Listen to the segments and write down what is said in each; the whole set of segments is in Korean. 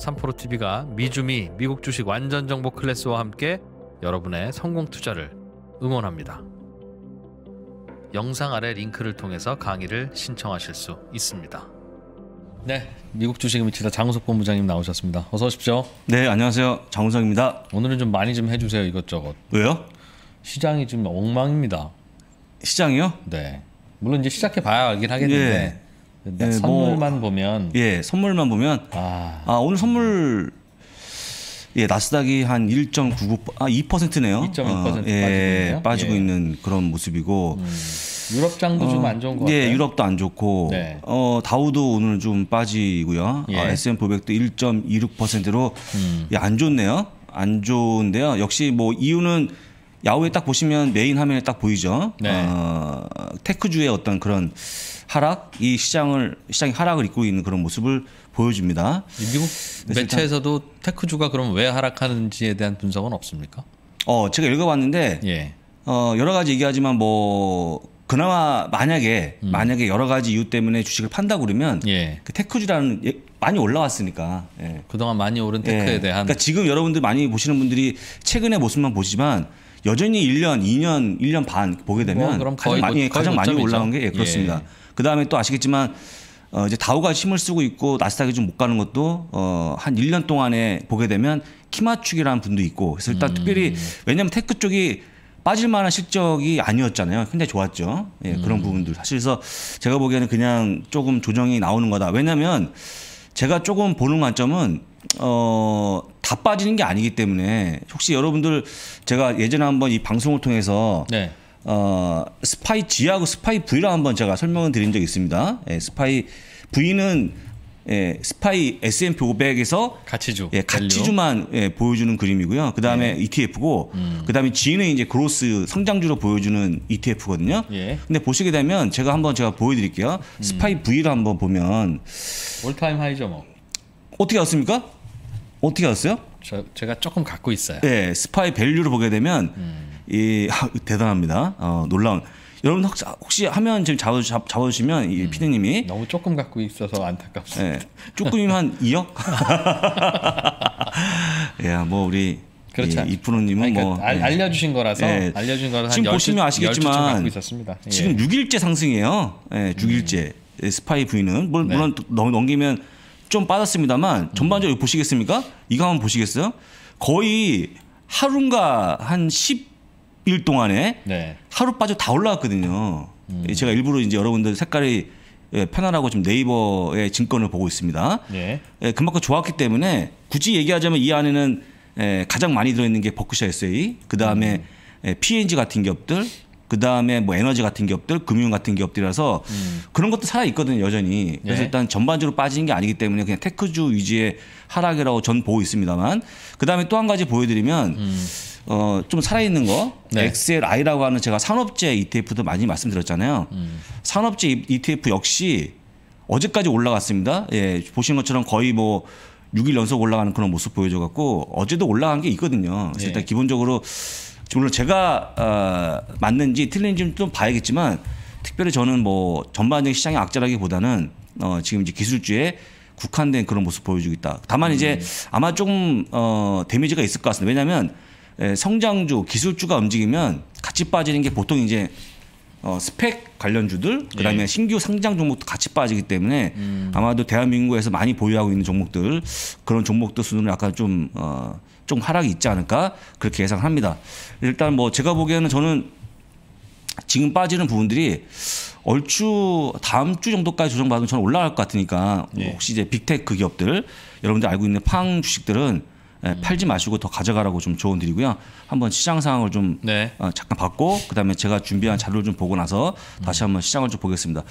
삼프로 TV가 미주미 미국 주식 완전 정보 클래스와 함께 여러분의 성공 투자를 응원합니다. 영상 아래 링크를 통해서 강의를 신청하실 수 있습니다. 네, 미국 주식을 미치다 장우석 본부장님 나오셨습니다. 어서 오십시오. 네, 안녕하세요. 장우석입니다. 오늘은 좀 많이 좀 해주세요 이것저것. 왜요? 시장이 좀 엉망입니다. 시장이요? 네. 물론 이제 시작해 봐야 알긴 하겠는데. 예. 네, 네 뭐 선물만 뭐, 보면 예 선물만 보면 아, 아 오늘 선물 예 나스닥이 한 1.99아 2%네요. 2.1% 어, 예, 빠지고, 예, 빠지고 예. 있는 그런 모습이고 음, 유럽장도 어, 좀안 좋은 것 예, 같아요. 예, 유럽도 안 좋고 네. 어 다우도 오늘 좀 빠지고요. 예. 아, S&P 500도 1.26%로 음. 예, 안 좋네요. 안 좋은데요. 역시 뭐 이유는 야후에 딱 보시면 메인 화면에 딱 보이죠. 네. 어, 테크주의 어떤 그런 하락 이 시장을 시장이 하락을 이끌고 있는 그런 모습을 보여줍니다. 미국 네, 매체에서도 테크주가 그럼 왜 하락하는지에 대한 분석은 없습니까? 어 제가 읽어봤는데 예. 어 여러 가지 얘기하지만 뭐 그나마 만약에 음. 만약에 여러 가지 이유 때문에 주식을 판다 그러면 예. 그 테크주라는 예, 많이 올라왔으니까 예. 그동안 많이 오른 테크에 예. 대한 그러니까 지금 여러분들 많이 보시는 분들이 최근의 모습만 보시지만 여전히 1년, 2년, 1년 반 보게 되면 뭐, 그럼 거의 가장, 고, 많이, 가장 많이 올라온 게 예, 그렇습니다. 예. 그 다음에 또 아시겠지만 어 이제 다우가 힘을 쓰고 있고 나스닥이 좀 못 가는 것도 어한 1년 동안에 보게 되면 키마축이라는 분도 있고 그래서 일단 음. 특별히 왜냐하면 테크 쪽이 빠질 만한 실적이 아니었잖아요. 굉장히 좋았죠. 예, 그런 음. 부분들. 사실 그래서 제가 보기에는 그냥 조금 조정이 나오는 거다. 왜냐면 제가 조금 보는 관점은 어, 다 빠지는 게 아니기 때문에 혹시 여러분들 제가 예전에 한번 이 방송을 통해서 네. 어, 스파이 G하고 스파이 V라 한번 제가 설명을 드린 적이 있습니다. 예, 스파이 V는 예, 스파이 S&P 500에서 가치주 예, 가치주만 예, 보여주는 그림이고요. 그 다음에 예. ETF고, 음. 그 다음에 G는 이제 그로스 성장주로 보여주는 ETF거든요. 예. 근데 보시게 되면 제가 한번 제가 보여드릴게요. 음. 스파이 V를 한번 보면 올타임 하이죠, 뭐. 어떻게 왔습니까? 어떻게 왔어요? 저, 제가 조금 갖고 있어요. 예, 스파이 밸류를 보게 되면 음. 이 대단합니다. 어, 놀라운. 여러분 혹시, 혹시 하면 지금 잡아 잡아 주시면 이 음, 피디님이 음, 너무 조금 갖고 있어서 안타깝습니다. 네, 조금이면 한 2억? 예, 뭐 우리 그렇죠. 이프로님은 그러니까 뭐 알, 네. 려주신 거라서 예. 네. 알려주 거라서 지금 10, 보시면 아시겠지만 예. 지금 6일째 상승이에요. 예, 6일째 음. 스파이 부인은 물론, 네. 물론 넘기면 좀 빠졌습니다만 음. 전반적으로 음. 보시겠습니까? 이거 한번 보시겠어요? 거의 하루인가 한 10, 일 동안에 네. 하루 빠져 다 올라왔거든요. 음. 예, 제가 일부러 이제 여러분들 색깔이 예, 편안하고 지금 네이버의 증권을 보고 있습니다. 예. 예, 그만큼 좋았기 때문에 굳이 얘기하자면 이 안에는 예, 가장 많이 들어있는 게 버크셔 에세이, 그 다음에 음. 예, P&G 같은 기업들, 그 다음에 뭐 에너지 같은 기업들, 금융 같은 기업들이라서 음. 그런 것도 살아 있거든요 여전히. 그래서 예. 일단 전반적으로 빠지는 게 아니기 때문에 그냥 테크주 위주의 하락이라고 전 보고 있습니다만, 그 다음에 또 한 가지 보여드리면. 음. 어, 좀 살아있는 거 네. XLI라고 하는 제가 산업재 ETF도 많이 말씀드렸잖아요. 음. 산업재 ETF 역시 어제까지 올라갔습니다. 예, 보신 것처럼 거의 뭐 6일 연속 올라가는 그런 모습 보여줘갖고 어제도 올라간 게 있거든요. 그래서 예. 일단 기본적으로 물론 제가 어, 맞는지 틀린지 는좀 봐야겠지만 특별히 저는 뭐 전반적인 시장의 악재라기보다는 어, 지금 이제 기술주에 국한된 그런 모습 보여주고 있다. 다만 이제 음. 아마 조금 어, 데미지가 있을 것 같습니다. 왜냐하면 예, 성장주, 기술주가 움직이면 같이 빠지는 게 보통 이제 어, 스펙 관련주들 그다음에 예. 신규 상장 종목도 같이 빠지기 때문에 음. 아마도 대한민국에서 많이 보유하고 있는 종목들 그런 종목들 수준은 약간 좀어좀 어, 하락이 있지 않을까 그렇게 예상합니다. 일단 뭐 제가 보기에는 저는 지금 빠지는 부분들이 얼추 다음 주 정도까지 조정받으면 저는 올라갈 것 같으니까 예. 혹시 이제 빅테크 기업들 여러분들 알고 있는 팡 주식들은 예, 팔지 마시고 더 가져가라고 좀 조언 드리고요. 한번 시장 상황을 좀 네. 어, 잠깐 봤고 그다음에 제가 준비한 자료를 좀 보고 나서 다시 한번 시장을 좀 보겠습니다.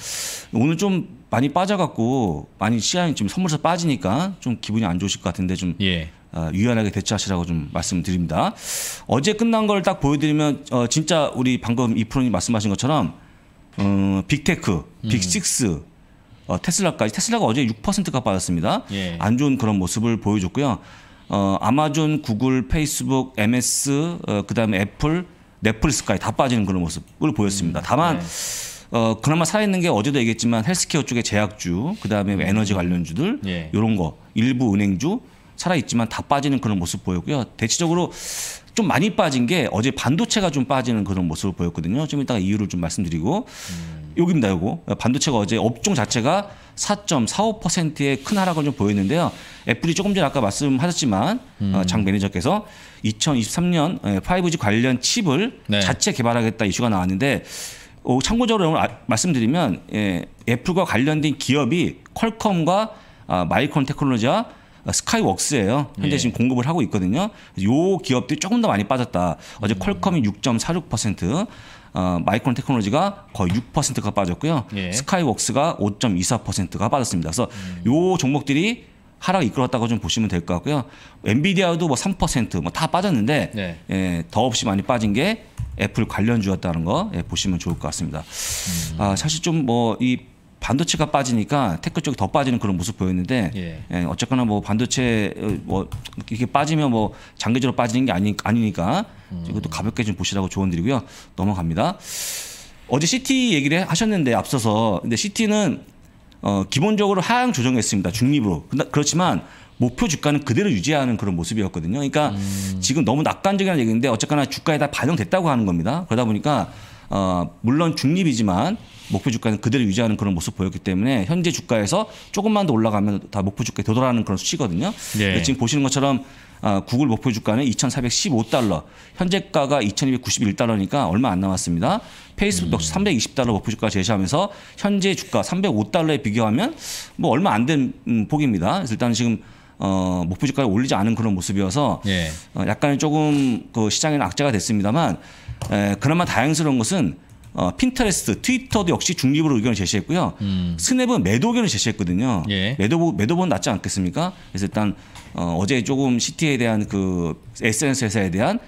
오늘 좀 많이 빠져갖고 많이 시간이 좀선물에서 빠지니까 좀 기분이 안 좋으실 것 같은데 좀 예. 어, 유연하게 대처하시라고 좀 말씀드립니다. 어제 끝난 걸 딱 보여드리면 어, 진짜 우리 방금 이프로님 말씀하신 것처럼 어, 빅테크, 빅식스, 음. 어, 테슬라까지 테슬라가 어제 6%가 빠졌습니다. 예. 안 좋은 그런 모습을 보여줬고요. 어, 아마존, 구글, 페이스북, MS, 어, 그다음에 애플, 넷플릭스까지 다 빠지는 그런 모습을 보였습니다. 음, 다만 네. 어, 그나마 살아있는 게 어제도 얘기했지만 헬스케어 쪽의 제약주, 그다음에 뭐 에너지 관련주들 네. 예. 이런 거 일부 은행주 살아있지만 다 빠지는 그런 모습 보였고요. 대체적으로 좀 많이 빠진 게 어제 반도체가 좀 빠지는 그런 모습을 보였거든요. 좀 이따가 이유를 좀 말씀드리고 음. 여기입니다. 요거. 반도체가 어제 업종 자체가 4.45%의 큰 하락을 좀 보였는데요. 애플이 조금 전에 아까 말씀하셨지만 음. 어, 장 매니저께서 2023년 5G 관련 칩을 네. 자체 개발하겠다 이슈가 나왔는데 어, 참고적으로 아, 말씀드리면 예, 애플과 관련된 기업이 퀄컴과 아, 마이크론 테크놀로지와 어, 스카이웍스예요. 현재 예. 지금 공급을 하고 있거든요. 요 기업들이 조금 더 많이 빠졌다. 어제 음. 퀄컴이 6.46%, 어, 마이크론 테크놀로지가 거의 6%가 빠졌고요. 예. 스카이웍스가 5.24%가 빠졌습니다. 그래서 음. 요 종목들이 하락 이끌었다고 좀 보시면 될 것 같고요. 엔비디아도 뭐 3%뭐 다 빠졌는데 네. 예, 더없이 많이 빠진 게 애플 관련주였다는 거 예, 보시면 좋을 것 같습니다. 음. 아, 사실 좀 뭐이 반도체가 빠지니까 테크 쪽이 더 빠지는 그런 모습 보였는데 예. 예, 어쨌거나 뭐 반도체 어, 뭐 이게 빠지면 뭐 장기적으로 빠지는 게 아니 아니니까 음. 이것도 가볍게 좀 보시라고 조언드리고요 넘어갑니다. 어제 CT 얘기를 하셨는데 앞서서 근데 CT는 어, 기본적으로 하향 조정했습니다 중립으로 그렇지만 목표 주가는 그대로 유지하는 그런 모습이었거든요. 그러니까 음. 지금 너무 낙관적이라는 얘기인데 어쨌거나 주가에 다 반영됐다고 하는 겁니다. 그러다 보니까 어, 물론 중립이지만 목표 주가는 그대로 유지하는 그런 모습 보였기 때문에 현재 주가에서 조금만 더 올라가면 다 목표 주가에 도달하는 그런 수치거든요. 네. 지금 보시는 것처럼 어, 구글 목표 주가는 2,415달러, 현재가가 2,291달러니까 얼마 안 남았습니다. 페이스북 역시 320달러 음. 목표 주가 제시하면서 현재 주가 305달러에 비교하면 뭐 얼마 안된 음, 폭입니다. 일단 지금 어, 목표주가에 올리지 않은 그런 모습이어서 예. 어, 약간 조금 그 시장에는 악재가 됐습니다만 에, 그나마 다행스러운 것은 어, 핀터레스트, 트위터도 역시 중립으로 의견을 제시했고요. 음. 스냅은 매도 의견을 제시했거든요. 예. 매도 매도본 낮지 않겠습니까? 그래서 일단 어, 어제 조금 시티에 대한 그 SNS 회사에 대한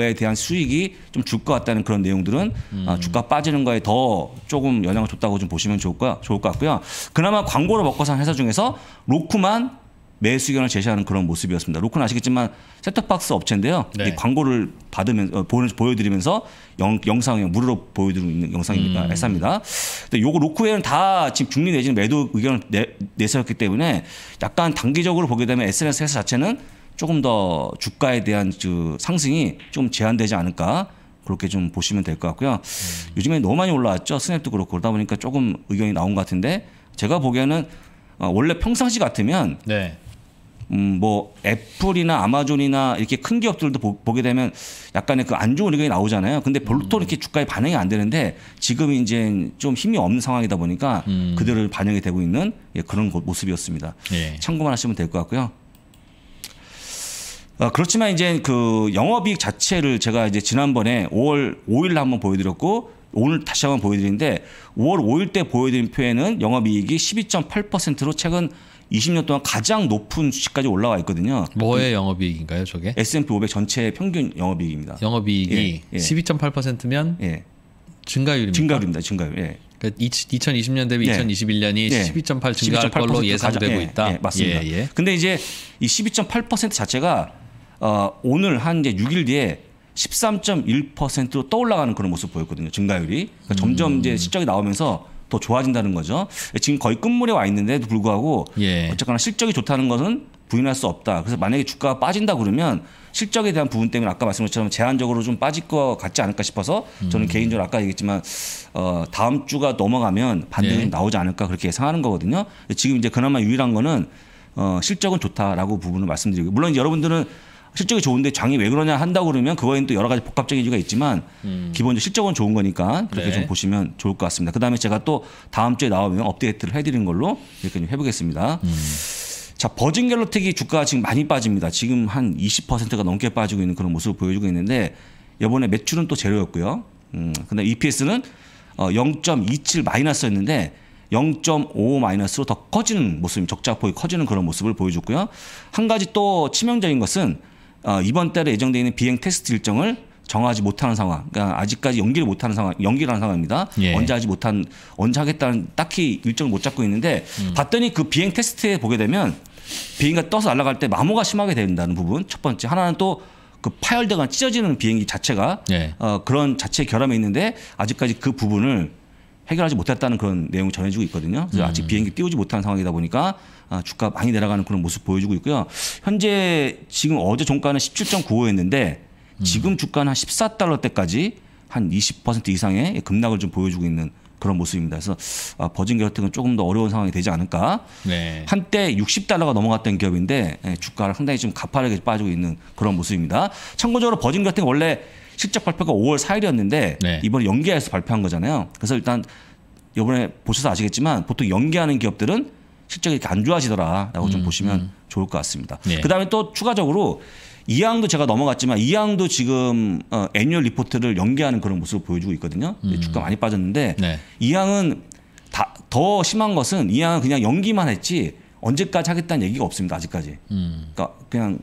광고에 대한 수익이 좀 줄 것 같다는 그런 내용들은 음. 아, 주가 빠지는 거에 더 조금 영향을 줬다고 좀 보시면 좋을 것 같고요. 그나마 광고로 먹고 산 회사 중에서 로쿠만 매수 의견을 제시하는 그런 모습이었습니다. 로크는 아시겠지만 셋톱박스 업체인데요. 네. 광고를 받으면서 어, 보여드리면서 영, 상에 무료로 보여드리는 영상입니다. 음. 회사입니다. 근데 요거 로크에는 다 지금 중립 내지는 매도 의견을 내, 내세웠기 때문에 약간 단기적으로 보게 되면 SNS 회사 자체는 조금 더 주가에 대한 그 상승이 좀 제한되지 않을까 그렇게 좀 보시면 될 것 같고요. 음. 요즘에 너무 많이 올라왔죠. 스냅도 그렇고 그러다 보니까 조금 의견이 나온 것 같은데 제가 보기에는 어, 원래 평상시 같으면 네. 음, 뭐 애플이나 아마존이나 이렇게 큰 기업들도 보, 게 되면 약간의 그 안 좋은 의견이 나오잖아요. 근데 별도 음. 이렇게 주가에 반영이 안 되는데 지금 이제 좀 힘이 없는 상황이다 보니까 음. 그들을 반영이 되고 있는 예, 그런 모습이었습니다. 예. 참고만 하시면 될 것 같고요. 아, 그렇지만 이제 그 영업이익 자체를 제가 이제 지난번에 5월 5일 날 한번 보여드렸고 오늘 다시 한번 보여드리는데 5월 5일 때 보여드린 표에는 영업이익이 12.8%로 최근 20년 동안 가장 높은 수치까지 올라와 있거든요. 뭐의 영업이익인가요, 저게? S&P 500 전체 평균 영업이익입니다. 영업이익이 예, 예. 12.8%면 예. 증가율입니다. 증가율입니다. 증가율. 예. 그러니까 2020년 대비 2021년이 예. 12.8 예. 증가할 12.8% 걸로 예상되고 가장, 예, 있다. 예, 맞습니다. 예, 예. 근데 이제 이 12.8% 자체가 어, 오늘 한 이제 6일 뒤에 13.1%로 떠올라가는 그런 모습 보였거든요. 증가율이 그러니까 점점 이제 음. 실적이 나오면서 더 좋아진다는 거죠. 지금 거의 끝물에 와 있는데도 불구하고 예. 어쨌거나 실적이 좋다는 것은 부인할 수 없다. 그래서 만약에 주가가 빠진다 그러면 실적에 대한 부분 때문에 아까 말씀드린 것처럼 제한적으로 좀 빠질 것 같지 않을까 싶어서 저는 음. 개인적으로 아까 얘기했지만 어, 다음 주가 넘어가면 반등이 예. 나오지 않을까 그렇게 예상하는 거거든요. 지금 이제 그나마 유일한 거는 어, 실적은 좋다라고 부분을 말씀드리고 물론 여러분들은 실적이 좋은데 장이 왜 그러냐 한다고 그러면 그거에는 또 여러 가지 복합적인 이유가 있지만 음. 기본적으로 실적은 좋은 거니까 그렇게 네. 좀 보시면 좋을 것 같습니다. 그다음에 제가 또 다음 주에 나오면 업데이트를 해드리는 걸로 이렇게 좀 해보겠습니다. 음. 자 버진 갤러텍이 주가가 지금 많이 빠집니다. 지금 한 20%가 넘게 빠지고 있는 그런 모습을 보여주고 있는데 이번에 매출은 또 제로였고요. 음, 근데 EPS는 어, 0.27 마이너스였는데 0.5 마이너스로 더 커지는 모습, 적자폭이 커지는 그런 모습을 보여줬고요. 한 가지 또 치명적인 것은 어, 이번 달에 예정되어 있는 비행 테스트 일정을 정하지 못하는 상황, 그러니까 아직까지 연기를 못하는 상황, 연기라는 상황입니다. 예. 언제 하지 못한, 언제 하겠다는 딱히 일정을 못 잡고 있는데 음. 봤더니 그 비행 테스트에 보게 되면 비행기가 떠서 날아갈 때 마모가 심하게 된다는 부분 첫 번째 하나는 또 그파열대가 찢어지는 비행기 자체가 예. 어, 그런 자체 결함이 있는데 아직까지 그 부분을 해결하지 못했다는 그런 내용을 전해지고 있거든요. 그래서 음. 아직 비행기 띄우지 못한 상황이다 보니까 아, 주가 많이 내려가는 그런 모습 보여주고 있고요. 현재 지금 어제 종가는 17.95였는데 음. 지금 주가는 한1 4달러때까지한 20% 이상의 급락을 좀 보여주고 있는 그런 모습입니다. 그래서 아, 버진 결택은 조금 더 어려운 상황이 되지 않을까. 네. 한때 60달러가 넘어갔던 기업인데 예, 주가를 상당히 좀 가파르게 빠지고 있는 그런 모습입니다. 참고적으로 버진 결택 원래 실적 발표가 5월 4일이었는데 네. 이번에 연기해서 발표한 거잖아요. 그래서 일단 이번에 보셔서 아시겠지만 보통 연기하는 기업들은 실적이 이렇게 안 좋아지더라라고 음, 좀 보시면 음. 좋을 것 같습니다. 네. 그다음에 또 추가적으로 이항도 제가 넘어갔지만 이항도 지금 어, 애니얼 리포트를 연기하는 그런 모습을 보여주고 있거든요. 음. 주가 많이 빠졌는데 네. 이항은 다, 더 심한 것은 이항은 그냥 연기만 했지 언제까지 하겠다는 얘기가 없습니다. 아직까지. 음. 그러니까 그냥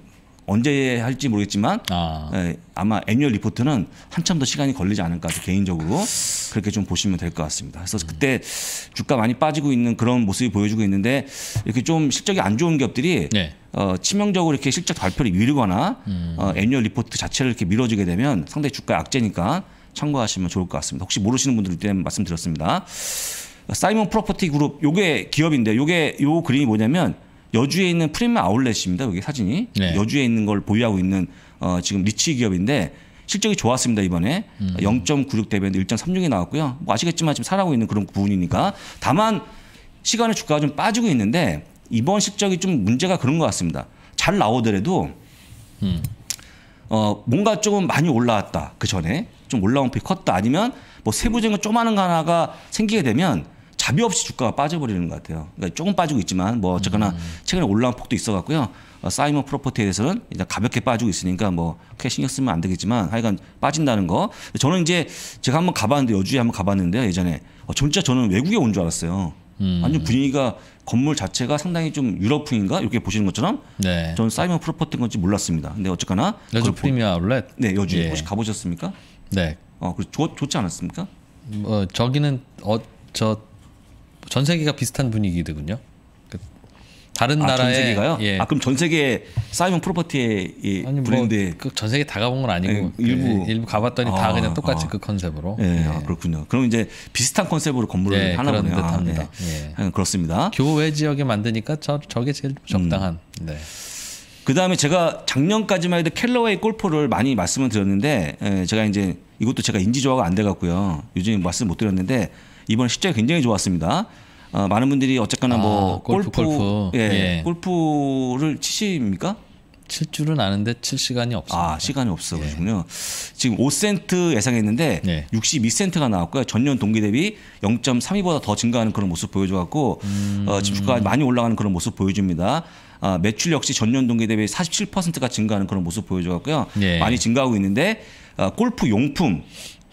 언제 할지 모르겠지만 아. 예, 아마 애니얼 리포트는 한참 더 시간이 걸리지 않을까 개인적으로 그렇게 좀 보시면 될 것 같습니다. 그래서 음. 그때 주가 많이 빠지고 있는 그런 모습이 보여주고 있는데 이렇게 좀 실적이 안 좋은 기업들이 네. 어, 치명적으로 이렇게 실적 발표를 미루거나 음. 어, 애니얼 리포트 자체를 이렇게 미뤄지게 되면 상대 주가 악재니까 참고하시면 좋을 것 같습니다. 혹시 모르시는 분들 때문에 말씀드렸습니다. 사이먼 프로퍼티 그룹 요게 기업인데 요게 요 그림이 뭐냐면 여주에 있는 프리미엄 아울렛입니다. 여기 사진이 네. 여주에 있는 걸 보유하고 있는 어, 지금 리치 기업인데 실적이 좋았습니다 이번에 음. 0.96 대비해서 1.36이 나왔고요. 뭐 아시겠지만 지금 살아고 있는 그런 부분이니까 다만 시간의 주가가 좀 빠지고 있는데 이번 실적이 좀 문제가 그런 것 같습니다. 잘 나오더라도 음. 어, 뭔가 조금 많이 올라왔다 그 전에 좀 올라온 피 컸다 아니면 뭐 세부적인 쪼마한 하나가 생기게 되면 자비 없이 주가가 빠져버리는 것 같아요. 그러니까 조금 빠지고 있지만 뭐 어쨌거나 음. 최근에 올라온 폭도 있어갖고요. 어, 사이먼 프로퍼티에 대해서는 일단 가볍게 빠지고 있으니까 뭐 크게 신경 쓰면 안 되겠지만 하여간 빠진다는 거. 저는 이제 제가 한번 가봤는데 여주에 한번 가봤는데요. 예전에 어, 진짜 저는 외국에 온 줄 알았어요. 음. 완전 분위기가 건물 자체가 상당히 좀 유럽풍인가 이렇게 보시는 것처럼 네. 저는 사이먼 프로퍼티인 건지 몰랐습니다. 근데 어쨌거나 여주 프리미어 아울렛 네 여주 예. 혹시 가보셨습니까? 네. 어, 그 좋지 않았습니까? 어, 저기는 어, 저전 세계가 비슷한 분위기더군요. 그 다른 아, 나라의 전 세계가요? 예. 아 그럼 전 세계 사이먼 프로퍼티의 아니, 브랜드 뭐, 그전 세계 다 가본 건 아니고 예, 그 일부 예, 일부 가봤더니 아, 다 그냥 똑같이 아, 그 컨셉으로. 예, 아, 예. 그렇군요. 그럼 이제 비슷한 컨셉으로 건물을 예, 하나 보네요. 아, 네. 예. 아, 그렇습니다. 교외 지역에 만드니까 저 저게 제일 적당한. 음. 네. 그 다음에 제가 작년까지만 해도 캘러웨이 골프를 많이 말씀을 드렸는데 에, 예, 제가 이제 이것도 제가 인지 조화가 안 돼갖고요. 요즘 말씀 못 드렸는데 이번에 실적이 굉장히 좋았습니다. 어, 많은 분들이 어쨌거나 아, 뭐 골프, 골프, 골프. 예, 예. 골프를 치십니까? 칠 줄은 아는데 칠 시간이 없어요. 아 시간이 없어 가지고요. 예. 지금 5센트 예상했는데 예. 62센트가 나왔고요. 전년 동기 대비 0.32보다 더 증가하는 그런 모습 보여줘갖고 어, 음. 어, 집수가가 많이 올라가는 그런 모습 보여줍니다. 아, 매출 역시 전년 동기 대비 47%가 증가하는 그런 모습 보여줘갖고요. 예. 많이 증가하고 있는데 아, 골프 용품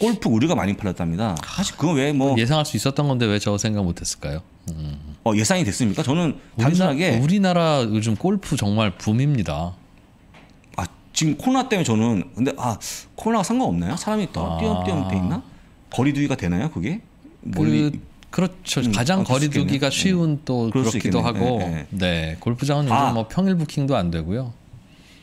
골프 우리가 많이 팔렸답니다. 사실 그건 왜뭐 예상할 수 있었던 건데 왜 저 생각 못했을까요? 음. 어 예상이 됐습니까? 저는 우리나, 단순하게 우리나라 요즘 골프 정말 붐입니다. 아 지금 코로나 때문에 저는 근데 아 코로나 상관없나요? 사람이 더 아. 띄엄띄엄 돼 있나? 거리두기가 되나요 그게? 멀리 그, 그렇죠. 음, 가장 아, 거리두기가 쉬운 네. 또 그렇기도 하고 네, 네. 네. 골프장은 요즘 아. 뭐 평일 부킹도 안 되고요.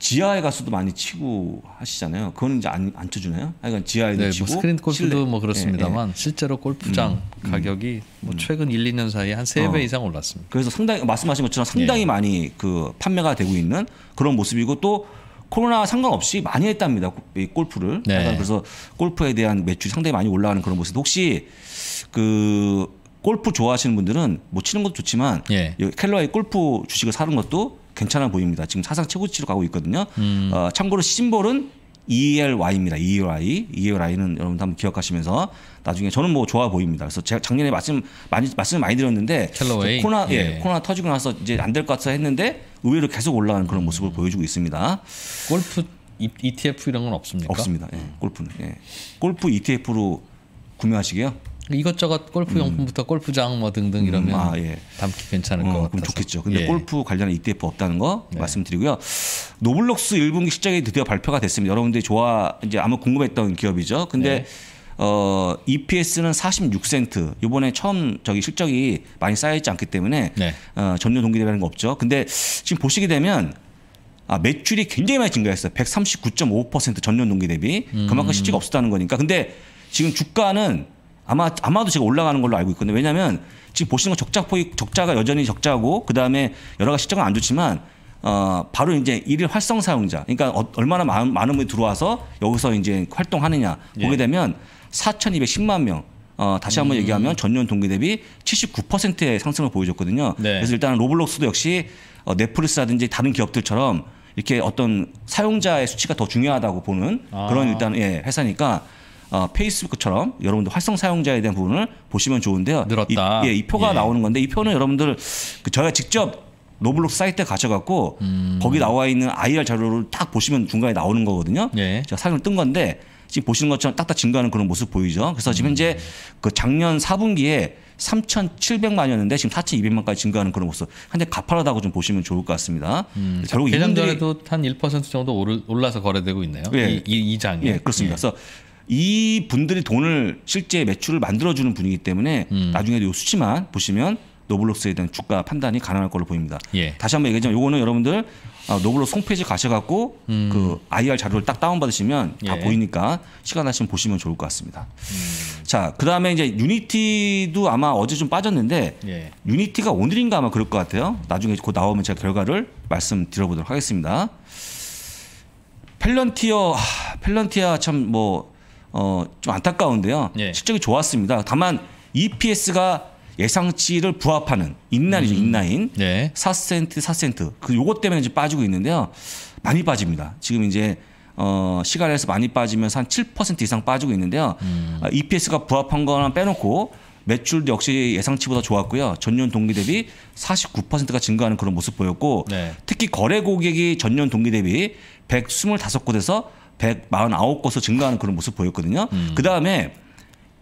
지하에 가서도 많이 치고 하시잖아요. 그거는 이제 안, 안 쳐주나요? 하여간 아, 지하에도 네, 뭐 치고 뭐 스크린 골프도 실내. 뭐 그렇습니다만 예, 예. 실제로 골프장 음, 음. 가격이 뭐 음. 뭐 최근 1, 2년 사이에 한 3배 어. 이상 올랐습니다. 그래서 상당히 말씀하신 것처럼 상당히 예. 많이 그 판매가 되고 있는 그런 모습이고 또 코로나 상관없이 많이 했답니다. 골프를. 네. 그래서 골프에 대한 매출이 상당히 많이 올라가는 그런 모습. 혹시 그 골프 좋아하시는 분들은 뭐 치는 것도 좋지만 예. 켈러의 골프 주식을 사는 것도 괜찮아 보입니다. 지금 사상 최고치로 가고 있거든요. 음. 어, 참고로 심볼은 ELY입니다. ELY. ELY는 여러분도 한번 기억하시면서 나중에 저는 뭐 좋아 보입니다. 그래서 제가 작년에 말씀 많이 말씀 을 많이 드렸는데 코로나 예, 예. 코로나 터지고 나서 이제 안 될 것 같아 했는데 의외로 계속 올라가는 그런 음. 모습을 음. 보여주고 있습니다. 골프 ETF 이런 건 없습니까? 없습니다. 예, 골프는 예. 골프 ETF로 구매하시게요? 이것저것 골프 음. 용품부터 음. 골프장 뭐 등등 음, 이러면 아, 예. 담기 괜찮을 어, 것 같아서 좋겠죠. 근데 예. 골프 관련 ETF 없다는 거 네. 말씀드리고요. 노블록스 1분기 실적이 드디어 발표가 됐습니다. 여러분들이 좋아 이제 아마 궁금했던 기업이죠. 근데 네. 어, EPS는 46센트. 이번에 처음 저기 실적이 많이 쌓여있지 않기 때문에 네. 어, 전년 동기 대비하는 거 없죠. 근데 지금 보시게 되면 아, 매출이 굉장히 많이 증가했어요. 139.5% 전년 동기 대비. 음. 그만큼 실적이 없었다는 거니까. 근데 지금 주가는 아마 아마도 제가 올라가는 걸로 알고 있거든요. 왜냐하면 지금 보시는 건 적자 포익 적자가 여전히 적자고 그 다음에 여러 가지 실적은 안 좋지만 어, 바로 이제 일일 활성 사용자. 그러니까 어, 얼마나 많은, 많은 분이 들어와서 여기서 이제 활동하느냐. 예. 보게 되면 4,210만 명. 어, 다시 한번 음. 얘기하면 전년 동기 대비 79%의 상승을 보여줬거든요. 네. 그래서 일단 로블록스도 역시 어, 넷플릭스라든지 다른 기업들처럼 이렇게 어떤 사용자의 수치가 더 중요하다고 보는 아. 그런 일단 예, 회사니까 어, 페이스북처럼 여러분들 활성 사용자에 대한 부분을 보시면 좋은데요. 늘었다. 이, 예, 이 표가 예. 나오는 건데 이 표는 여러분들 그 저희가 직접 로블록 사이트에 가셔갖고 음. 거기 나와 있는 IR 자료를 딱 보시면 중간에 나오는 거거든요. 예. 제가 사진을 뜬 건데 지금 보시는 것처럼 딱딱 증가하는 그런 모습 보이죠. 그래서 지금 음. 현재 그 작년 4분기에 3,700만이었는데 지금 4,200만까지 증가하는 그런 모습. 한데 가파르다고 좀 보시면 좋을 것 같습니다. 음, 결국 예장 전에도 한 1% 정도 올라서 거래되고 있네요. 예. 이, 이, 이 장이. 예, 그렇습니다. 예. 그래서 이 분들이 돈을 실제 매출을 만들어주는 분이기 때문에 음. 나중에도 요 수치만 보시면 노블록스에 대한 주가 판단이 가능할 걸로 보입니다. 예. 다시 한번 얘기하자면 요거는 여러분들 어, 노블록스 홈페이지 가셔갖고 음. 그 IR 자료를 딱 다운받으시면 다 예. 보이니까 시간 나시면 보시면 좋을 것 같습니다. 음. 자, 그 다음에 이제 유니티도 아마 어제 좀 빠졌는데 예. 유니티가 오늘인가 아마 그럴 것 같아요. 나중에 곧 나오면 제가 결과를 말씀드려보도록 하겠습니다. 펠런티어, 아, 펠런티아 참뭐 어, 좀 안타까운데요. 예. 실적이 좋았습니다. 다만 EPS가 예상치를 부합하는 인라인이죠, 음. 인라인. 네. 예. 4센트, 4센트. 그 요것 때문에 지금 빠지고 있는데요. 많이 빠집니다. 지금 이제 어, 시간에서 많이 빠지면서 한7% 이상 빠지고 있는데요. 음. 아, EPS가 부합한 거나 빼놓고 매출 역시 예상치보다 좋았고요. 전년 동기 대비 49%가 증가하는 그런 모습 보였고 네. 특히 거래 고객이 전년 동기 대비 125곳에서 149곳으로 증가하는 그런 모습 보였거든요. 음. 그 다음에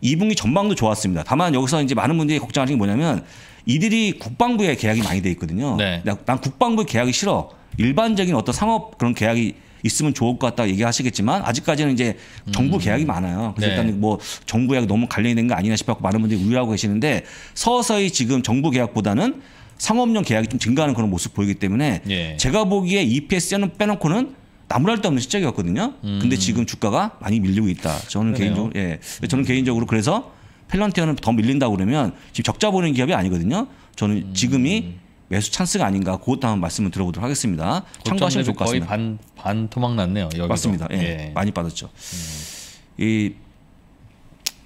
2분기 전망도 좋았습니다. 다만 여기서 이제 많은 분들이 걱정하시는게 뭐냐면 이들이 국방부에 계약이 많이 돼 있거든요. 네. 난 국방부 계약이 싫어. 일반적인 어떤 상업 그런 계약이 있으면 좋을 것 같다 얘기하시겠지만 아직까지는 이제 정부 음. 계약이 많아요. 그래서 네. 일단 뭐 정부 계약 이 너무 관련이 된 거 아니냐 싶어서 많은 분들이 우려하고 계시는데 서서히 지금 정부 계약보다는 상업용 계약이 좀 증가하는 그런 모습 보이기 때문에 예. 제가 보기에 EPS는 빼놓고는 나무랄 데 없는 실적이었거든요. 음. 근데 지금 주가가 많이 밀리고 있다. 저는 그러요 개인적으로 예, 저는 개인적으로 그래서 펠런티어는 더 밀린다 고 그러면 지금 적자 보는 기업이 아니거든요. 저는 음. 지금이 매수 찬스가 아닌가 그것도 한번 말씀을 들어보도록 하겠습니다. 참고하시면 좋을 것 같습니다. 거의 반, 반 토막 났네요. 여기서. 맞습니다. 예, 예. 많이 빠졌죠. 음. 이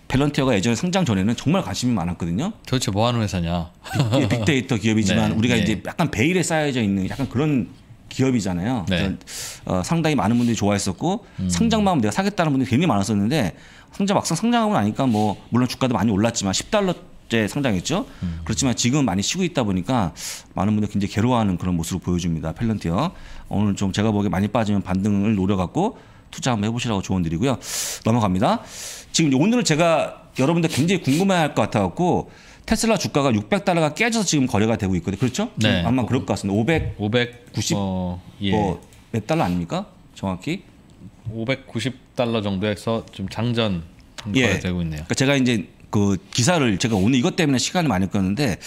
밸런티어가 예전에 상장 전에는 정말 관심이 많았거든요. 도대체 뭐 하는 회사냐? 예, 빅데이터 기업이지만 네, 우리가 네. 이제 약간 베일에 쌓여져 있는 약간 그런 기업이잖아요. 네. 어, 상당히 많은 분들이 좋아했었고 음. 상장만 내가 사겠다는 분들이 굉장히 많았었는데 상장 막상 상장하고 나니까 뭐 물론 주가도 많이 올랐지만 10달러째 상장했죠. 음. 그렇지만 지금 많이 쉬고 있다 보니까 많은 분들이 굉장히 괴로워하는 그런 모습을 보여줍니다. 펠런티어 오늘 좀 제가 보기에 많이 빠지면 반등을 노려갖고 투자 한번 해보시라고 조언드리고요. 넘어갑니다. 지금 오늘은 제가 여러분들 굉장히 궁금해할 것 같아갖고 테슬라 주가가 600달러가 깨져서 지금 거래가 되고 있거든요. 그렇죠? 네. 아마 그럴 것 같습니다. 500, 590 어, 예. 뭐몇 달러 아닙니까? 정확히 590달러 정도에서 좀 장전 예. 거래되고 있네요. 그러니까 제가 이제 그 기사를 제가 오늘 이것 때문에 시간을 많이 끌었는데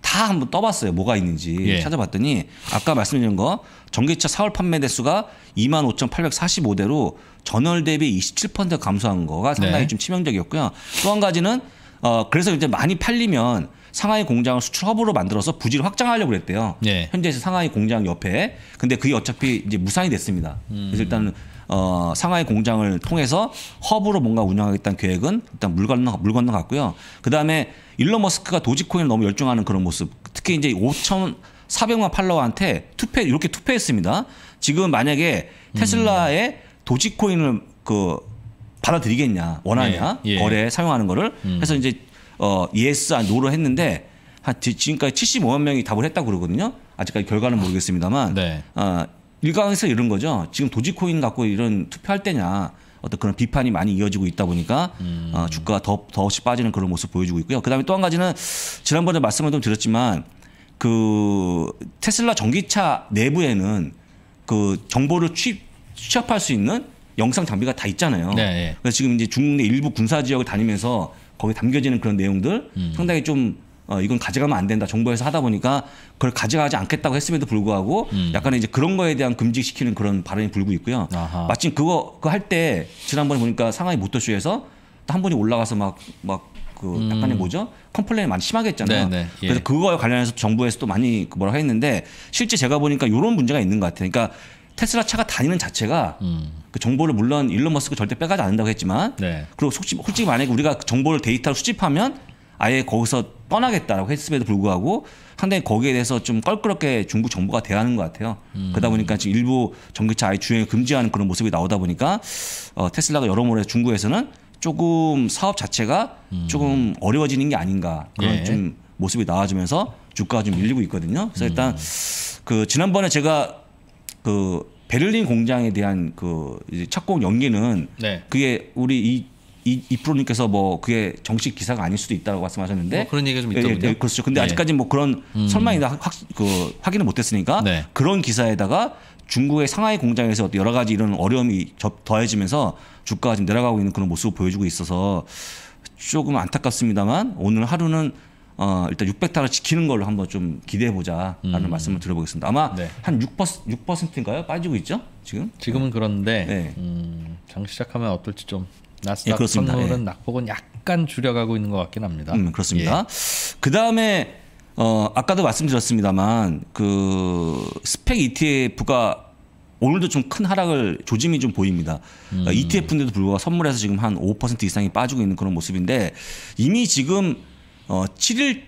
다 한번 떠봤어요. 뭐가 있는지 예. 찾아봤더니 아까 말씀드린 거 전기차 4월 판매 대수가 25,845대로 전월 대비 27% 감소한 거가 상당히 네. 좀 치명적이었고요. 또 한 가지는 어, 그래서 이제 많이 팔리면 상하이 공장을 수출 허브로 만들어서 부지를 확장하려고 그랬대요. 네. 예. 현재 상하이 공장 옆에. 근데 그게 어차피 이제 무산이 됐습니다. 음. 그래서 일단 어, 상하이 공장을 통해서 허브로 뭔가 운영하겠다는 계획은 일단 물 건너 물 건너 갔고요. 그다음에 일론 머스크가 도지코인을 너무 열중하는 그런 모습. 특히 이제 5천 400만 팔로워한테 투표 이렇게 투표했습니다. 지금 만약에 테슬라의 음. 도지코인을 그 받아들이겠냐, 원하냐, 예, 예. 거래 사용하는 거를 음. 해서 이제 어, 예스 안 노로 했는데 한 지금까지 75만 명이 답을 했다고 그러거든요. 아직까지 결과는 모르겠습니다만 네. 어, 일각에서 이런 거죠. 지금 도지코인 갖고 이런 투표할 때냐. 어떤 그런 비판이 많이 이어지고 있다 보니까 음. 어, 주가가 더 더없이 빠지는 그런 모습 보여주고 있고요. 그다음에 또 한 가지는 지난번에 말씀을 좀 드렸지만 그 테슬라 전기차 내부에는 그 정보를 취 취합할 수 있는 영상 장비가 다 있잖아요. 네. 네. 그래서 지금 이제 중국 내 일부 군사 지역을 다니면서 거기 담겨지는 그런 내용들 음. 상당히 좀 어, 이건 가져가면 안 된다. 정부에서 하다 보니까 그걸 가져가지 않겠다고 했음에도 불구하고 음. 약간의 이제 그런 거에 대한 금지시키는 그런 발언이 불고 있고요. 아하. 마침 그거 그 할 때 지난번에 보니까 상하이 모터쇼에서 또 한 분이 올라가서 막 막그 음. 약간의 음. 뭐죠 컴플레인 많이 심하게 했잖아요. 네네. 네. 그래서 예. 그거에 관련해서 정부에서 또 많이 그 뭐라 했는데 실제 제가 보니까 이런 문제가 있는 것 같아요. 그러니까 테슬라 차가 다니는 자체가 음. 그 정보를 물론 일론 머스크 절대 빼가지 않는다고 했지만 네. 그리고 솔직히, 솔직히 만약에 우리가 그 정보를 데이터를 수집하면 아예 거기서 떠나겠다라고 했음에도 불구하고 상당히 거기에 대해서 좀 껄끄럽게 중국 정부가 대하는 것 같아요. 음. 그러다 보니까 지금 일부 전기차 아예 주행을 금지하는 그런 모습이 나오다 보니까 어, 테슬라가 여러모로 중국에서는 조금 사업 자체가 음. 조금 어려워지는 게 아닌가 그런 예. 좀 모습이 나와주면서 주가가 좀 밀리고 있거든요. 그래서 음. 일단 그 지난번에 제가 그 베를린 공장에 대한 그 이제 착공 연기는 네. 그게 우리 이, 이, 이 프로님께서 뭐 그게 정식 기사가 아닐 수도 있다고 말씀하셨는데 뭐 그런 얘기가 좀 예, 예, 있더군요. 예, 예, 그렇죠. 근데 네. 아직까지 뭐 그런 음. 설망이나 확, 그, 확인을 못했으니까 네. 그런 기사에다가 중국의 상하이 공장에서 여러 가지 이런 어려움이 더해지면서 주가가 지금 내려가고 있는 그런 모습을 보여주고 있어서 조금 안타깝습니다만 오늘 하루는 어, 일단 600달러 지키는 걸로 한번 좀 기대해 보자라는 음. 말씀을 드려보겠습니다. 아마 네. 한 6%, 6%인가요? 빠지고 있죠? 지금? 지금은 그런데 네. 음, 장 시작하면 어떨지 좀 나스닥 예, 예, 선물은 예. 낙폭은 약간 줄여가고 있는 것 같긴 합니다. 음, 그렇습니다. 예. 그 다음에 어, 아까도 말씀드렸습니다만 그 스펙 ETF가 오늘도 좀 큰 하락을 조짐이 좀 보입니다. 음. 어, ETF인데도 불구하고 선물에서 지금 한 5% 이상이 빠지고 있는 그런 모습인데 이미 지금 어, 7일,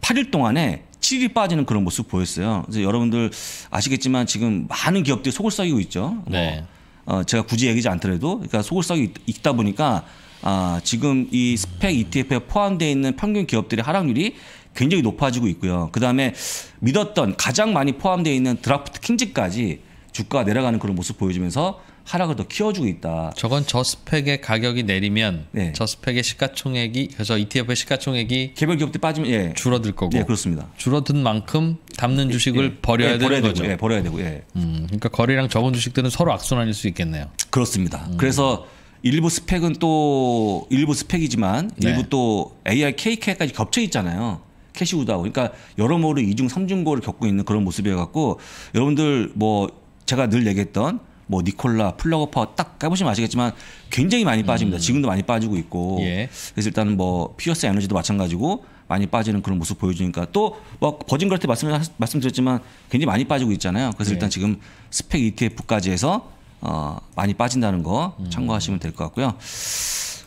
8일 동안에 7일이 빠지는 그런 모습 보였어요. 그래서 여러분들 아시겠지만 지금 많은 기업들이 속을 썩이고 있죠. 네. 뭐, 어, 제가 굳이 얘기하지 않더라도 그러니까 속을 썩이 있다 보니까 아, 지금 이 스펙 ETF에 포함되어 있는 평균 기업들의 하락률이 굉장히 높아지고 있고요. 그다음에 믿었던 가장 많이 포함되어 있는 드라프트 킹즈까지 주가가 내려가는 그런 모습 보여주면서 하락을 더 키워주고 있다. 저건 저 스펙의 가격이 내리면 네. 저 스펙의 시가총액이 그래서 ETF의 시가총액이 개별 기업 때 빠지면 예. 줄어들 거고. 예, 그렇습니다. 줄어든 만큼 담는 예, 주식을 예, 버려야 예, 되는 되고, 거죠. 예, 버려야 되고. 예. 음, 그러니까 거래량 적은 주식들은 서로 악순환일 수 있겠네요. 그렇습니다. 음. 그래서 일부 스펙은 또 일부 스펙이지만 네. 일부 또 AI, KK까지 겹쳐 있잖아요. 캐시우다 그러니까 여러모로 이중 삼중고를 겪고 있는 그런 모습이어 갖고 여러분들 뭐 제가 늘 얘기했던 뭐 니콜라, 플러그퍼 딱 까보시면 아시겠지만 굉장히 많이 빠집니다. 음. 지금도 많이 빠지고 있고. 예. 그래서 일단은 뭐 피어스 에너지도 마찬가지고 많이 빠지는 그런 모습 보여주니까 또뭐 버진 그럴 때 말씀, 말씀드렸지만 굉장히 많이 빠지고 있잖아요. 그래서 예. 일단 지금 스펙 ETF까지 해서 어, 많이 빠진다는 거 음. 참고하시면 될 것 같고요.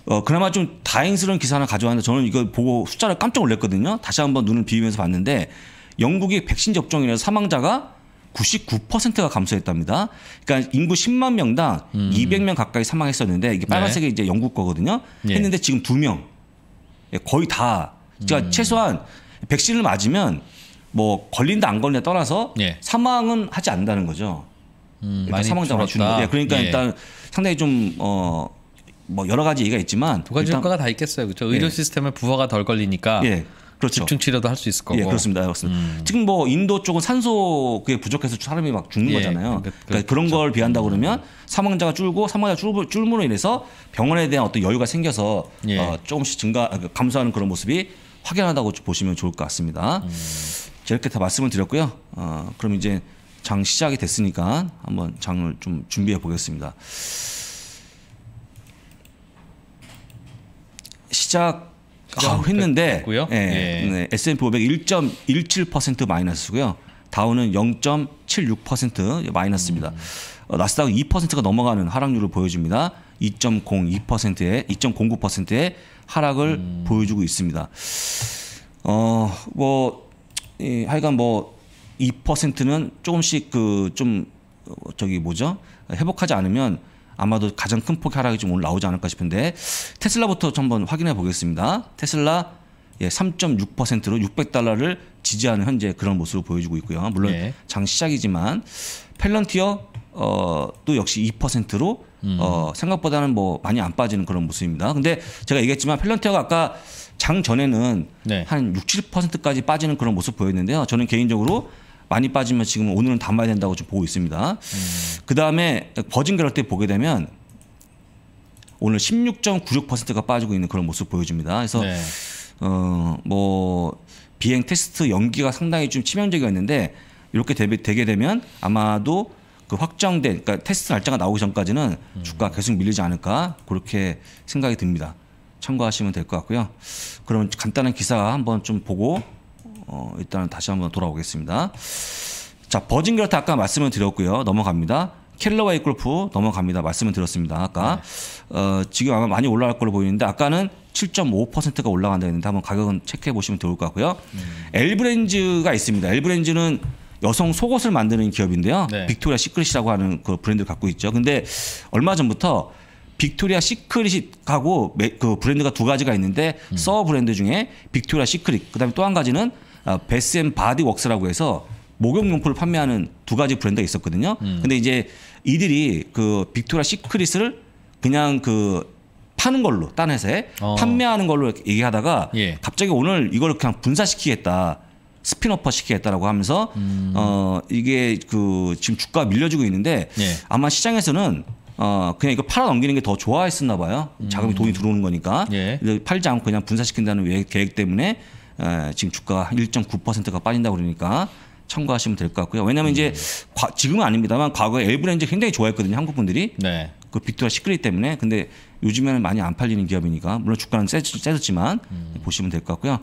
어, 그나마 좀 다행스러운 기사 하나 가져왔는데 저는 이거 보고 숫자를 깜짝 놀랐거든요. 다시 한번 눈을 비우면서 봤는데 영국이 백신 접종이라 사망자가 99%가 감소했답니다. 그러니까 인구 10만 명당 음. 200명 가까이 사망했었는데 이게 빨간색이 네. 이제 영국 거거든요. 예. 했는데 지금 2명 예, 거의 다 그러니까 음. 최소한 백신을 맞으면 뭐 걸린다 안 걸린다 떠나서 예. 사망은 하지 않는다는 거죠. 음, 일단 그러니까 사망자가 줄는 거예 그러니까 예. 일단 상당히 좀 어. 뭐 여러 가지 얘기가 있지만 두 가지 효과가 다 있겠어요, 그렇죠? 의료 예. 시스템에 부하가 덜 걸리니까 예. 그렇죠. 집중 치료도 할 수 있을 거고. 예, 그렇습니다. 그렇습니다. 음. 지금 뭐 인도 쪽은 산소 그게 부족해서 사람이 막 죽는 예, 거잖아요. 그러 그, 그러니까 그런 그렇죠. 비한다 음. 그러면 사망자가 줄고 사망자 줄, 줄므로 인해서 병원에 대한 어떤 여유가 생겨서 예. 어, 조금씩 증가 그 감소하는 그런 모습이 확연하다고 보시면 좋을 것 같습니다. 음. 이렇게 다 말씀을 드렸고요. 어, 그럼 이제 장 시작이 됐으니까 한번 장을 좀 준비해 보겠습니다. 시작 아, 했는데 예, 예. 네, S&P 500 1.17% 마이너스고요. 다우는 0.76% 마이너스입니다. 음. 어, 나스닥 2%가 넘어가는 하락률을 보여줍니다. 2.02%의 2.09%의 하락을 음. 보여주고 있습니다. 어뭐 예, 하여간 뭐 2%는 조금씩 그좀 어, 저기 뭐죠 회복하지 않으면 아마도 가장 큰 폭의 하락이 좀 오늘 나오지 않을까 싶은데 테슬라부터 한번 확인해 보겠습니다. 테슬라 예, 3.6%로 600달러를 지지하는 현재 그런 모습을 보여주고 있고요. 물론 예. 장 시작이지만 펠런티어 어, 또 역시 2%로 음. 어, 생각보다는 뭐 많이 안 빠지는 그런 모습입니다. 근데 제가 얘기했지만 펠런티어가 아까 장 전에는 네. 한 6, 7%까지 빠지는 그런 모습 보였는데요. 저는 개인적으로 많이 빠지면 지금 오늘은 담아야 된다고 좀 보고 있습니다. 음. 그 다음에 버진 그럴때 보게 되면 오늘 16.96%가 빠지고 있는 그런 모습 보여줍니다. 그래서 네. 어뭐 비행 테스트 연기가 상당히 좀 치명적이었는데 이렇게 되게 되면 아마도 그 확정된 그러니까 테스트 날짜가 나오기 전까지는 음. 주가 계속 밀리지 않을까 그렇게 생각이 듭니다. 참고하시면 될 것 같고요. 그럼 간단한 기사 한번 좀 보고 어, 일단 다시 한번 돌아오겠습니다. 자, 버진 결렇 아까 말씀을 드렸고요. 넘어갑니다. 켈러와이 골프 넘어갑니다. 말씀을 드렸습니다. 아까 네. 어, 지금 아마 많이 올라갈 걸로 보이는데 아까는 7.5%가 올라간다 했는데 한번 가격은 체크해 보시면 좋을 것 같고요. 음. 엘브랜즈가 있습니다. 엘브랜즈는 여성 속옷을 만드는 기업인데요. 네. 빅토리아 시크릿이라고 하는 그 브랜드를 갖고 있죠. 근데 얼마 전부터 빅토리아 시크릿하고 그 브랜드가 두 가지가 있는데 음. 서 브랜드 중에 빅토리아 시크릿 그다음에 또 한 가지는 어, 베스앤 바디웍스라고 해서 목욕용품을 판매하는 두 가지 브랜드가 있었거든요. 음. 근데 이제 이들이 그빅토라 시크릿을 그냥 그 파는 걸로 딴 회사에 어. 판매하는 걸로 얘기하다가 예. 갑자기 오늘 이걸 그냥 분사시키겠다. 스피너퍼 시키겠다라고 하면서 음. 어 이게 그 지금 주가 밀려지고 있는데 예. 아마 시장에서는 어 그냥 이거 팔아 넘기는 게 더 좋아했었나 봐요. 자금이 돈이 음. 들어오는 거니까 예. 팔지 않고 그냥 분사시킨다는 계획 때문에 에, 예, 지금 주가가 1.9%가 빠진다 그러니까 참고하시면 될 것 같고요. 왜냐하면 이제 예. 과, 지금은 아닙니다만 과거에 엘브랜드 굉장히 좋아했거든요. 한국 분들이 네. 그 빅토라 시크릿 때문에 근데 요즘에는 많이 안 팔리는 기업이니까 물론 주가는 세, 세졌지만 음. 보시면 될 것 같고요.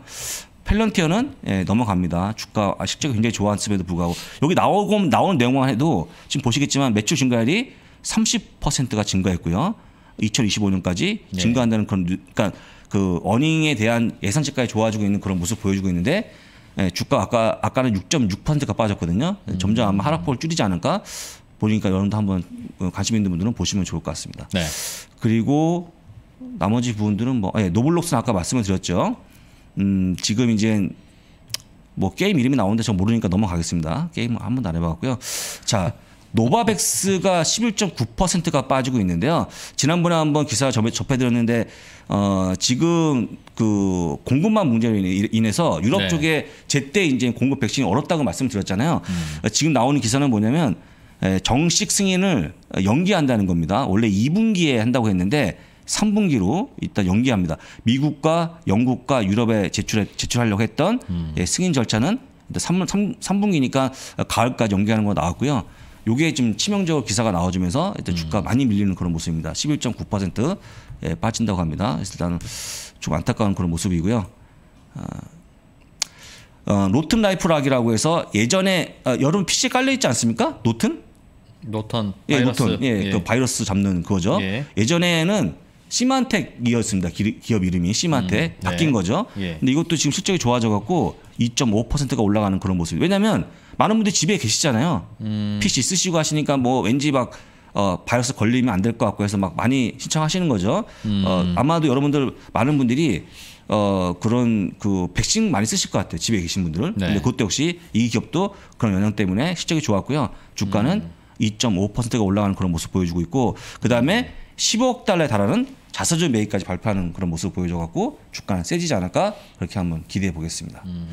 펠런티어는 예, 넘어갑니다. 주가 실적이 굉장히 좋았음에도 불구하고 여기 나오고 나오는 내용만 해도 지금 보시겠지만 매출 증가율이 30%가 증가했고요. 2025년까지 네. 증가한다는 그런 그러니까 그 어닝에 대한 예상치까지 좋아지고 있는 그런 모습 보여주고 있는데 예, 주가 아까 아까는 6.6%가 빠졌거든요. 음. 점점 아마 하락폭을 줄이지 않을까 보니까 여러분도 한번 관심 있는 분들은 보시면 좋을 것 같습니다. 네. 그리고 나머지 부분들은 뭐 아, 예, 노블록스는 아까 말씀을 드렸죠. 음, 지금 이제 뭐 게임 이름이 나오는데 저 모르니까 넘어가겠습니다. 게임은 한 번도 안 해봤고요. 자. 노바백스가 11.9%가 빠지고 있는데요. 지난번에 한번 기사 접해드렸는데 어, 지금 그 공급망 문제로 인해서 유럽 네. 쪽에 제때 이제 공급 백신이 어렵다고 말씀드렸잖아요. 음. 지금 나오는 기사는 뭐냐면 정식 승인을 연기한다는 겁니다. 원래 2분기에 한다고 했는데 3분기로 일단 연기합니다. 미국과 영국과 유럽에 제출해, 제출하려고 했던 음. 예, 승인 절차는 3, 3, 3분기니까 가을까지 연기하는 거 나왔고요. 요게 지금 치명적 기사가 나와주면서 일단 음. 주가 많이 밀리는 그런 모습입니다. 11.9% 예, 빠진다고 합니다. 일단 좀 안타까운 그런 모습이고요. 아, 어, 로튼 라이프락이라고 해서 예전에 어, 여름 PC 깔려 있지 않습니까? 노튼? 노턴 예, 노튼 예, 예, 그 바이러스 잡는 그거죠. 예. 전에는 시만텍이었습니다. 기, 업 이름이 시만텍 음, 네. 바뀐 네. 거죠. 예. 근데 이것도 지금 실적이 좋아져 갖고 2.5%가 올라가는 그런 모습. 왜냐하면 많은 분들이 집에 계시잖아요. 음. PC 쓰시고 하시니까 뭐 왠지 막 어, 바이러스 걸리면 안 될 것 같고 해서 막 많이 신청하시는 거죠. 음. 어, 아마도 여러분들 많은 분들이 어, 그런 그 백신 많이 쓰실 것 같아요. 집에 계신 분들은. 네. 근데 그때혹시이 기업도 그런 영향 때문에 실적이 좋았고요. 주가는 음. 2.5%가 올라가는 그런 모습 보여주고 있고 그다음에 10억 달러에 달하는 자서전 매입까지 발표하는 그런 모습을 보여줘갖고 주가는 세지지 않을까 그렇게 한번 기대해 보겠습니다. 음.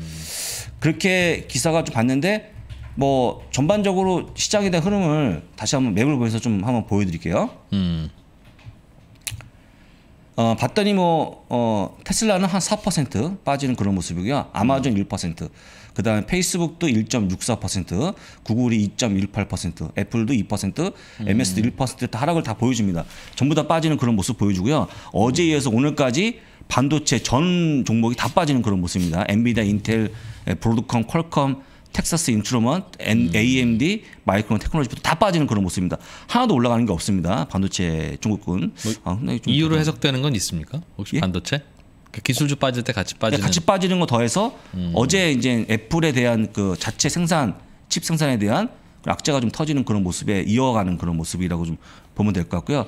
그렇게 기사가 좀 봤는데 뭐 전반적으로 시장에 대한 흐름을 다시 한번 맵을 보여서 좀 한번 보여드릴게요. 음. 어, 봤더니 뭐 어, 테슬라는 한 4% 빠지는 그런 모습이고요. 아마존 음. 1%, 그다음에 페이스북도 1.64%, 구글이 2.18%, 애플도 2%, MS도 1%다 하락을 다 보여줍니다. 전부 다 빠지는 그런 모습 보여주고요. 어제 이어서 오늘까지 반도체 전 종목이 다 빠지는 그런 모습입니다. 엔비디아, 인텔, 브로드컴, 퀄컴 텍사스 인트로먼트, 음. AMD, 마이크론 테크놀로지부터 다 빠지는 그런 모습입니다. 하나도 올라가는 게 없습니다. 반도체 중국군. 뭐, 아, 이유로 대단... 해석되는 건 있습니까? 혹시 예? 반도체? 그 기술주 빠질 때 같이 빠지는 같이 빠지는 거 더해서 음. 어제 이제 애플에 대한 그 자체 생산 칩 생산에 대한 악재가 좀 터지는 그런 모습에 이어가는 그런 모습이라고 좀 보면 될 것 같고요.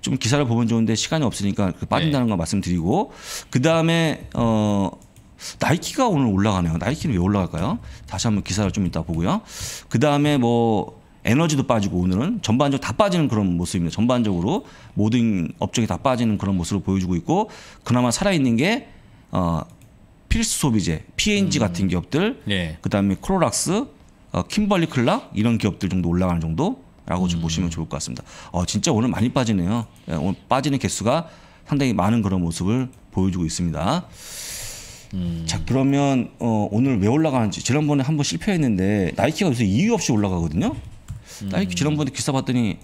좀 기사를 보면 좋은데 시간이 없으니까 그 빠진다는 네. 거 말씀드리고 그 다음에 어 나이키가 오늘 올라가네요. 나이키는 왜 올라갈까요? 다시 한번 기사를 좀 이따 보고요. 그 다음에 뭐 에너지도 빠지고 오늘은 전반적으로 다 빠지는 그런 모습입니다. 전반적으로 모든 업종이 다 빠지는 그런 모습을 보여주고 있고 그나마 살아있는 게 어, 필수 소비재, P&G 음. 같은 기업들, 네. 그다음에 크로락스, 어, 킴벌리 클락 이런 기업들 정도 올라가는 정도라고 좀 음. 보시면 좋을 것 같습니다. 어, 진짜 오늘 많이 빠지네요. 예, 오늘 빠지는 개수가 상당히 많은 그런 모습을 보여주고 있습니다. 음. 자 그러면 어, 오늘 왜 올라가는지 지난번에 한번 실패했는데 나이키가 요새 이유 없이 올라가거든요. 음. 나이키 지난번에 기사 봤더니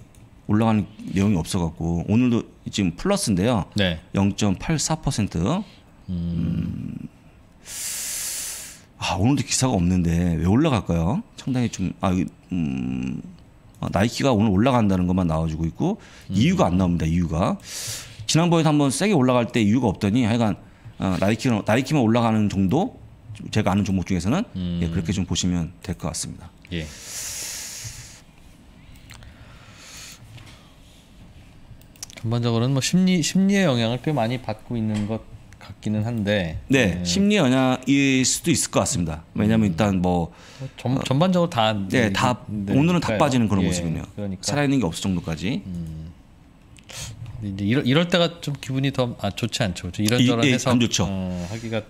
올라가는 내용이 없어갖고 오늘도 지금 플러스인데요. 네. 0.84%. 음. 아 오늘도 기사가 없는데 왜 올라갈까요? 상당히 좀아 음, 아, 나이키가 오늘 올라간다는 것만 나와주고 있고 이유가 안 나옵니다. 이유가 지난번에 한 번 세게 올라갈 때 이유가 없더니 하여간 어, 나이키만 나이키만 올라가는 정도 제가 아는 종목 중에서는 음. 예, 그렇게 좀 보시면 될 것 같습니다. 예. 전반적으로는 뭐 심리 심리의 영향을 꽤 많이 받고 있는 것 같기는 한데 네, 네. 예. 심리 영향일 수도 있을 것 같습니다. 왜냐하면 음. 일단 뭐, 뭐 전, 전반적으로 다 네, 다 네, 오늘은 다 네. 빠지는 그런 예, 모습이네요. 그러니까. 살아있는 게 없을 정도까지. 음. 이제 이럴, 이럴 때가 좀 기분이 더 아, 좋지 않죠. 그렇죠? 이런저런 예, 해서 안 좋죠. 어, 하기가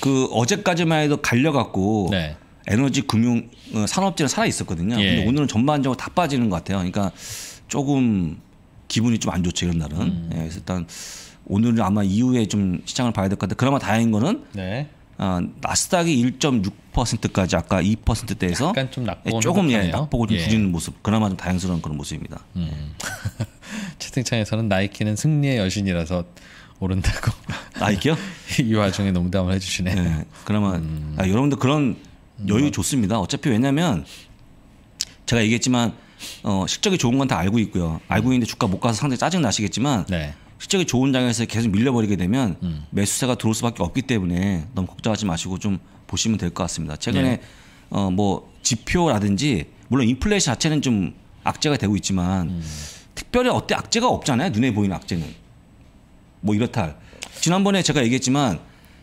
그 어제까지만 해도 갈려갖고 네. 에너지 금융 어, 산업재는 살아 있었거든요. 예. 근데 오늘은 전반적으로 다 빠지는 것 같아요. 그러니까 조금 기분이 좀 안 좋죠 이런 날은. 음. 예, 그래서 일단 오늘은 아마 이후에 좀 시장을 봐야 될 것 같아요. 그나마 다행인 거는 네. 어, 나스닥이 1.6%까지 아까 2%대에서 약간 좀 낙폭 예, 조금 예, 낙폭을 좀 예. 줄이는 모습. 그나마 좀 다행스러운 그런 모습입니다. 음. 예. 채팅창에서는 나이키는 승리의 여신이라서 오른다고. 나이키요? 이 와중에 농담을 해주시네. 네, 그나마 음. 아, 여러분들 그런 여유 좋습니다. 어차피 왜냐면 제가 얘기했지만 어, 실적이 좋은 건 다 알고 있고요. 알고 있는데 주가 못 가서 상당히 짜증 나시겠지만 네. 실적이 좋은 장에서 계속 밀려버리게 되면 음. 매수세가 들어올 수밖에 없기 때문에 너무 걱정하지 마시고 좀 보시면 될 것 같습니다. 최근에 네. 어뭐 지표라든지 물론 인플레이션 자체는 좀 악재가 되고 있지만 음. 특별히 어때 악재가 없잖아요. 눈에 보이는 악재는. 뭐 이렇다. 지난번에 제가 얘기했지만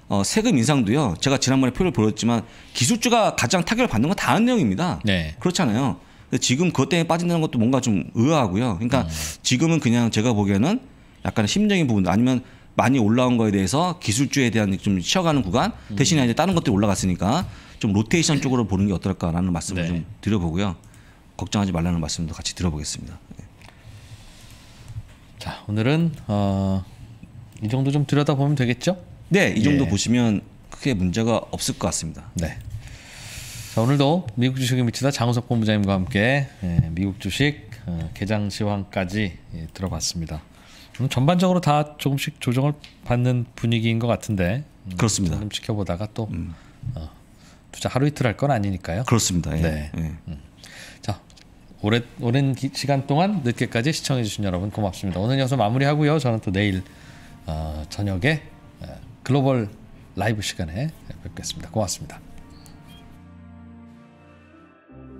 어, 세금 인상도요. 제가 지난번에 표를 보였지만 기술주가 가장 타격을 받는 건 다른 내용입니다. 네. 그렇잖아요. 지금 그것 때문에 빠진다는 것도 뭔가 좀 의아하고요. 그러니까 음. 지금은 그냥 제가 보기에는 약간 심정인 부분 아니면 많이 올라온 거에 대해서 기술주에 대한 좀 쉬어가는 구간 음. 대신에 이제 다른 것들이 올라갔으니까 좀 로테이션 쪽으로 보는 게 어떨까라는 말씀을 네. 좀 드려보고요. 걱정하지 말라는 말씀도 같이 들어보겠습니다. 네. 자 오늘은 어, 이 정도 좀 들여다보면 되겠죠? 네, 이 정도 예. 보시면 크게 문제가 없을 것 같습니다. 네. 자 오늘도 미국 주식에 미치다 장우석 본부장님과 함께 예, 미국 주식 어, 개장 시황까지 예, 들어봤습니다. 음, 전반적으로 다 조금씩 조정을 받는 분위기인 것 같은데 음, 그렇습니다. 좀 지켜보다가 또 음. 어, 투자 하루 이틀 할 건 아니니까요. 그렇습니다. 예. 네. 예. 음. 오래, 오랜 기, 시간 동안 늦게까지 시청해주신 여러분 고맙습니다. 오늘 여기서 마무리하고요. 저는 또 내일 어, 저녁에 글로벌 라이브 시간에 뵙겠습니다. 고맙습니다.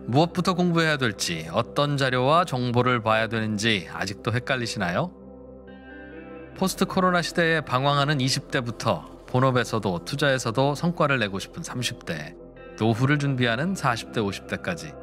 무엇부터 공부해야 될지, 어떤 자료와 정보를 봐야 되는지 아직도 헷갈리시나요? 포스트 코로나 시대에 방황하는 20대부터 본업에서도 투자에서도 성과를 내고 싶은 30대, 노후를 준비하는 40대, 50대까지